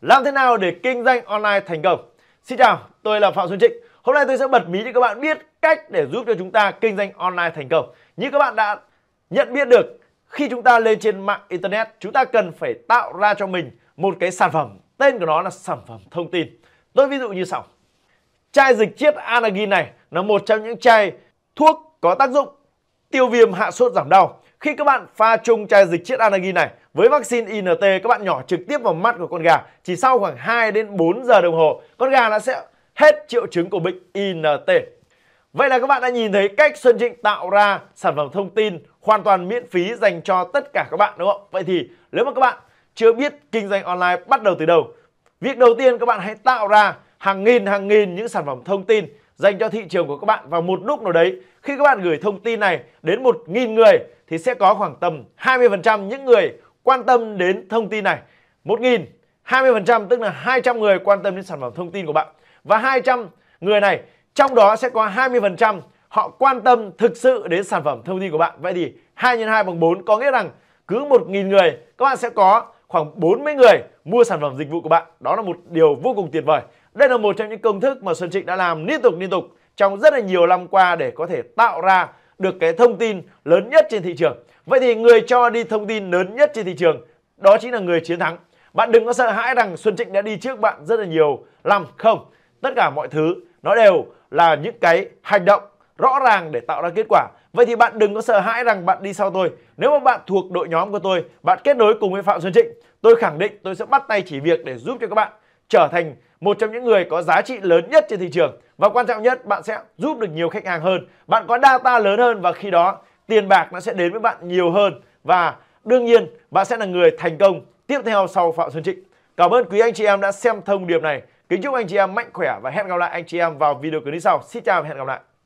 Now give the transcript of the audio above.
Làm thế nào để kinh doanh online thành công? Xin chào, tôi là Phạm Xuân Trịnh. Hôm nay tôi sẽ bật mí cho các bạn biết cách để giúp cho chúng ta kinh doanh online thành công. Như các bạn đã nhận biết được, khi chúng ta lên trên mạng internet, chúng ta cần phải tạo ra cho mình một cái sản phẩm. Tên của nó là sản phẩm thông tin. Tôi ví dụ như sau. Chai dịch chiết Anagin này là một trong những chai thuốc có tác dụng tiêu viêm hạ sốt giảm đau. Khi các bạn pha chung chai dịch chiết Anagi này với vaccine INT các bạn nhỏ trực tiếp vào mắt của con gà chỉ sau khoảng 2 đến 4 giờ đồng hồ con gà nó sẽ hết triệu chứng của bệnh INT. Vậy là các bạn đã nhìn thấy cách Xuân Trịnh tạo ra sản phẩm thông tin hoàn toàn miễn phí dành cho tất cả các bạn đúng không? Vậy thì nếu mà các bạn chưa biết kinh doanh online bắt đầu từ đâu, việc đầu tiên các bạn hãy tạo ra hàng nghìn hàng nghìn những sản phẩm thông tin dành cho thị trường của các bạn vào một lúc nào đấy khi các bạn gửi thông tin này đến 1.000 người thì sẽ có khoảng tầm 20% những người quan tâm đến thông tin này 1.000 20% tức là 200 người quan tâm đến sản phẩm thông tin của bạn và 200 người này trong đó sẽ có 20% họ quan tâm thực sự đến sản phẩm thông tin của bạn vậy thì 2 x 2 bằng 4 có nghĩa rằng cứ 1.000 người các bạn sẽ có khoảng 40 người mua sản phẩm dịch vụ của bạn đó là một điều vô cùng tuyệt vời đây là một trong những công thức mà Sơn Trịnh đã làm liên tục liên tục trong rất là nhiều năm qua để có thể tạo ra được cái thông tin lớn nhất trên thị trường. Vậy thì người cho đi thông tin lớn nhất trên thị trường đó chính là người chiến thắng. Bạn đừng có sợ hãi rằng Xuân Trịnh đã đi trước bạn rất là nhiều năm không. Tất cả mọi thứ nó đều là những cái hành động rõ ràng để tạo ra kết quả. Vậy thì bạn đừng có sợ hãi rằng bạn đi sau tôi. Nếu mà bạn thuộc đội nhóm của tôi, bạn kết nối cùng với Phạm Xuân Trịnh, tôi khẳng định tôi sẽ bắt tay chỉ việc để giúp cho các bạn trở thành một trong những người có giá trị lớn nhất trên thị trường và quan trọng nhất bạn sẽ giúp được nhiều khách hàng hơn bạn có data lớn hơn và khi đó tiền bạc nó sẽ đến với bạn nhiều hơn và đương nhiên bạn sẽ là người thành công tiếp theo sau Phạm Xuân Trịnh cảm ơn quý anh chị em đã xem thông điệp này kính chúc anh chị em mạnh khỏe và hẹn gặp lại anh chị em vào video clip sau xin chào và hẹn gặp lại